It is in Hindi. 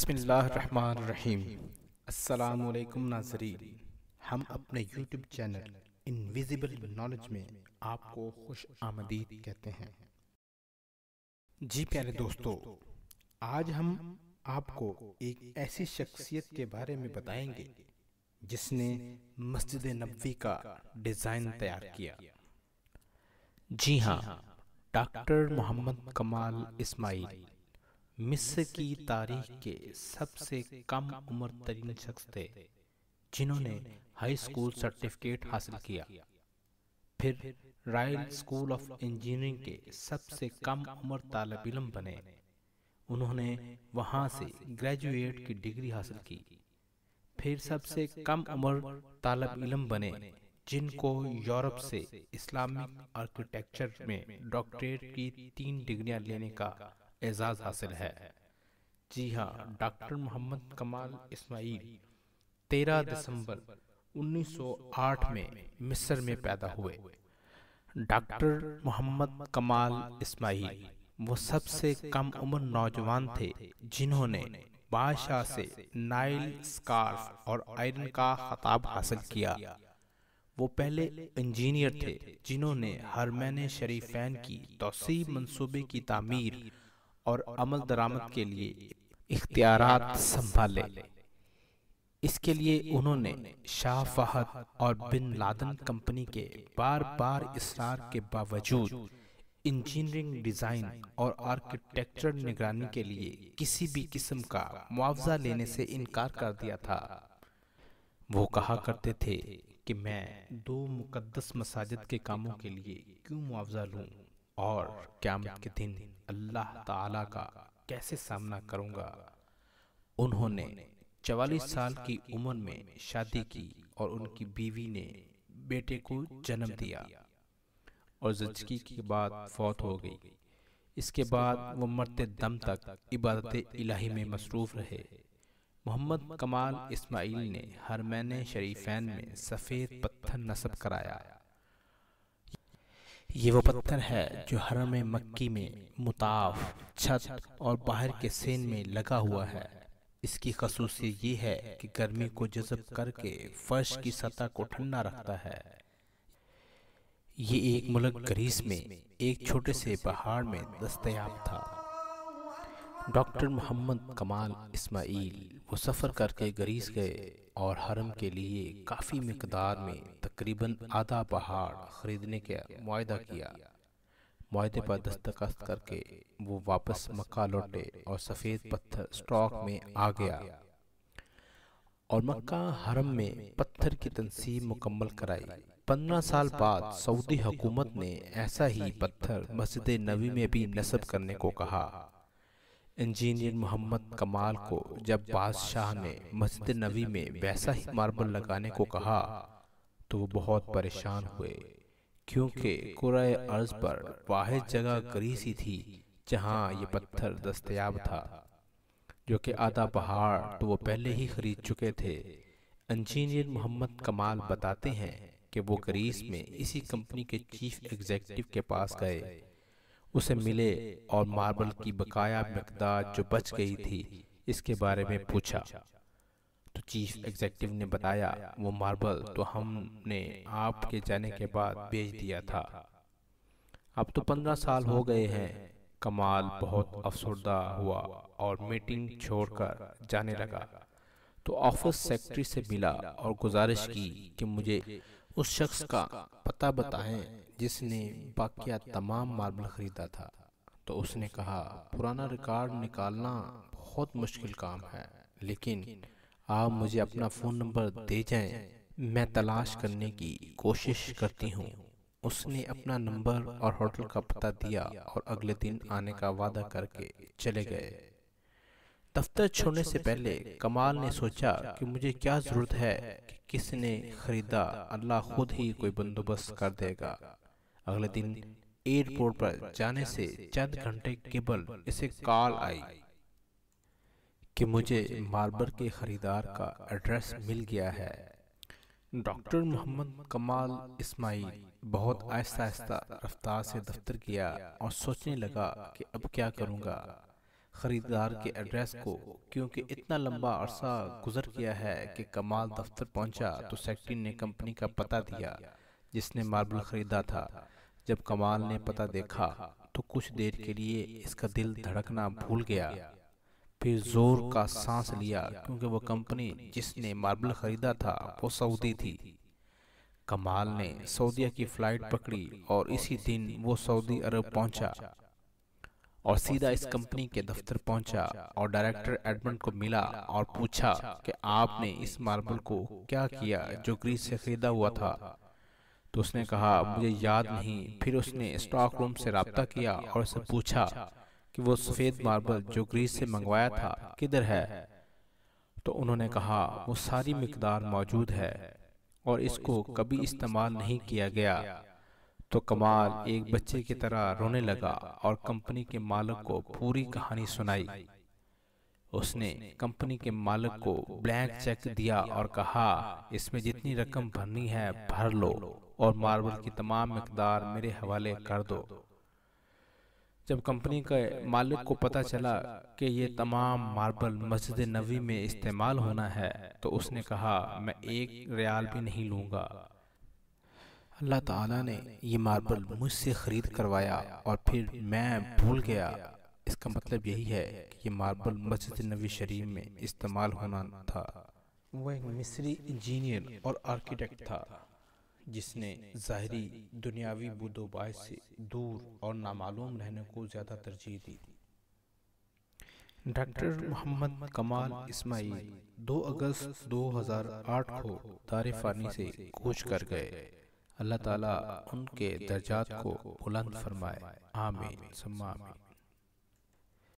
बसमीम अल्लाम नाजरीन हम अपने यूट्यूब चैनल इनविजिबल नॉलेज में आपको खुश आमदीद कहते हैं जी प्यारे दोस्तों आज हम आपको एक ऐसी शख्सियत के बारे में बताएंगे जिसने मस्जिद नबी का डिज़ाइन तैयार किया जी हाँ डॉक्टर मोहम्मद कमाल इस्माइल मिस्र की तारीख के सबसे कम उम्र तरीन शख्स थे जिन्होंने हाई स्कूल सर्टिफिकेट हासिल किया फिर रॉयल स्कूल ऑफ इंजीनियरिंग के सबसे कम उम्र तालब इलम बने उन्होंने वहां से ग्रेजुएट की डिग्री हासिल की फिर सबसे कम उम्र तालब इलम बने जिनको यूरोप से इस्लामिक आर्किटेक्चर में डॉक्टरेट की तीन डिग्रियां लेने का एजाज़ हासिल है जी हाँ डॉक्टर मोहम्मद कमाल इस्माइल 13 दिसंबर 1908 में मिस्र में पैदा हुए डॉक्टर मोहम्मद कमाल इस्माइल वो सबसे कम उम्र नौजवान थे जिन्होंने बादशाह से नाइल स्कार्फ और आयरन का खताब हासिल किया वो पहले इंजीनियर थे जिन्होंने हरमैन शरीफैन की तोसी मंसूबे की तामीर और अमल दरामद के लिए इख्तियार संभाले इसके लिए उन्होंने शाह फहद और बिन लादन कंपनी के बार बार इसरार के बावजूद इंजीनियरिंग डिज़ाइन और आर्किटेक्चर निगरानी के लिए किसी भी किस्म का मुआवजा लेने से इनकार कर दिया था वो कहा करते थे कि मैं दो मुकद्दस मसाजिद के कामों के लिए क्यों मुआवजा लूं और क्या के दिन अल्लाह ताला का कैसे सामना करूंगा उन्होंने चवालीस साल की उम्र में शादी की और उनकी बीवी ने बेटे को जन्म दिया और जचकी के बाद फौत हो गई इसके बाद वो मरते दम तक इबादत इलाही में मसरूफ़ रहे मोहम्मद कमाल इस्माइल ने हरमैन शरीफैन में सफ़ेद पत्थर नसब कराया ये वो पत्थर है जो हरम मक्की में मुताफ छत और बाहर के सेन में लगा हुआ है इसकी खसूसियत ये है कि गर्मी को जज़ब करके फर्श की सतह को ठंडा रखता है ये एक मुल्क ग्रीस में एक छोटे से पहाड़ में दस्तयाब था डॉक्टर मोहम्मद कमाल इस्माइल वो सफ़र करके गरीस गए और हरम के लिए काफ़ी मकदार में तकरीबन आधा पहाड़ ख़रीदने का मुआदा किया मुआदे पर दस्तखत करके वो वापस मक्का लौटे और सफ़ेद पत्थर स्टॉक में आ गया और मक्का हरम में पत्थर की तनसीब मुकम्मल कराई पंद्रह साल बाद सऊदी हुकूमत ने ऐसा ही पत्थर मस्जिद नबी में भी नस्ब करने को कहा इंजीनियर मोहम्मद कमाल को जब बादशाह ने मस्जिद नबी में वैसा ही मार्बल लगाने को कहा तो वो बहुत परेशान हुए क्योंकि कुरय अर्ज पर वाहिद जगह ग्रीस ही थी जहाँ ये पत्थर दस्तयाब था जो कि आधा पहाड़ तो वो पहले ही खरीद चुके थे इंजीनियर मोहम्मद कमाल बताते हैं कि वो ग्रीस में इसी कंपनी के चीफ एग्जेक्टिव के पास गए उसे मिले और मार्बल की बकाया मकदार जो बच गई थी इसके बारे में पूछा तो चीफ एग्जेक्टिव ने बताया वो मार्बल तो हमने आपके जाने के बाद बेच दिया था अब तो पंद्रह साल हो गए हैं कमाल बहुत अफसरदा हुआ और मीटिंग छोड़कर जाने लगा तो ऑफिस सेक्रेटरी से मिला और गुजारिश की कि मुझे उस शख्स का पता बताएं जिसने बाकिया तमाम मार्बल ख़रीदा था तो उसने कहा पुराना रिकॉर्ड निकालना बहुत मुश्किल काम है लेकिन आप मुझे अपना फ़ोन नंबर दे जाएं मैं तलाश करने की कोशिश करती हूँ उसने अपना नंबर और होटल का पता दिया और अगले दिन आने का वादा करके चले गए दफ्तर छोड़ने से पहले कमाल ने सोचा कि मुझे क्या ज़रूरत है कि किसने ख़रीदा अल्लाह खुद ही कोई बंदोबस्त कर देगा अगले दिन एयरपोर्ट पर जाने से चंद घंटे केवल इसे कॉल आई कि मुझे मार्बर के खरीदार का एड्रेस मिल गया है डॉक्टर मोहम्मद कमाल इस्माइल बहुत आहिस्ता आहिस्ता रफ्तार से दफ्तर किया और सोचने लगा कि अब क्या करूंगा ख़रीदार के एड्रेस को क्योंकि इतना लंबा अरसा गुजर गया है कि कमाल दफ्तर पहुंचा तो सेक्रेटरी ने कंपनी का पता दिया जिसने मार्बल ख़रीदा था जब कमाल ने पता देखा तो कुछ तो देर के लिए इसका दिल धड़कना भूल गया फिर जोर का सांस लिया क्योंकि वह कंपनी जिसने मार्बल खरीदा था वो सऊदी थी कमाल ने सऊदीया की फ़्लाइट पकड़ी और इसी दिन वो सऊदी अरब पहुंचा और सीधा इस कंपनी के दफ्तर पहुंचा और डायरेक्टर एडमंड को मिला और पूछा कि आपने इस मार्बल को क्या किया जो ग्रीस से खरीदा हुआ था तो उसने कहा मुझे याद नहीं फिर उसने स्टॉक रूम से रबता किया और उससे पूछा कि वो सफ़ेद मार्बल जो ग्रीस से मंगवाया था किधर है तो उन्होंने कहा वो सारी मकदार मौजूद है और इसको कभी इस्तेमाल नहीं किया गया तो कमाल एक बच्चे की तरह रोने लगा और कंपनी के मालक को पूरी कहानी सुनाई उसने कंपनी के मालिक को ब्लैंक चेक दिया और कहा इसमें जितनी रकम भरनी है भर लो और मार्बल की तमाम मकदार मेरे हवाले कर दो जब कंपनी के मालिक को पता चला कि ये तमाम मार्बल मस्जिद नबी में इस्तेमाल होना है तो उसने कहा मैं एक रियाल भी नहीं लूँगा अल्लाह ताला ने ये मार्बल मुझसे ख़रीद करवाया और फिर मैं भूल गया इसका मतलब यही है कि ये मार्बल मस्जिद नबी शरीफ में इस्तेमाल होना था वह एक मिस्री इंजीनियर और आर्किटेक्ट था जिसने ज़ाहरी दुनियावी बुदोबाज से दूर और नामालूम रहने को ज़्यादा तरजीह दी डॉक्टर मोहम्मद कमाल इस्माइल 2 अगस्त 2008 को दार फानी से कूच कर गए अल्लाह ताला उनके दर्जात को बुलंद फरमाए आमीन सम्मा आमीन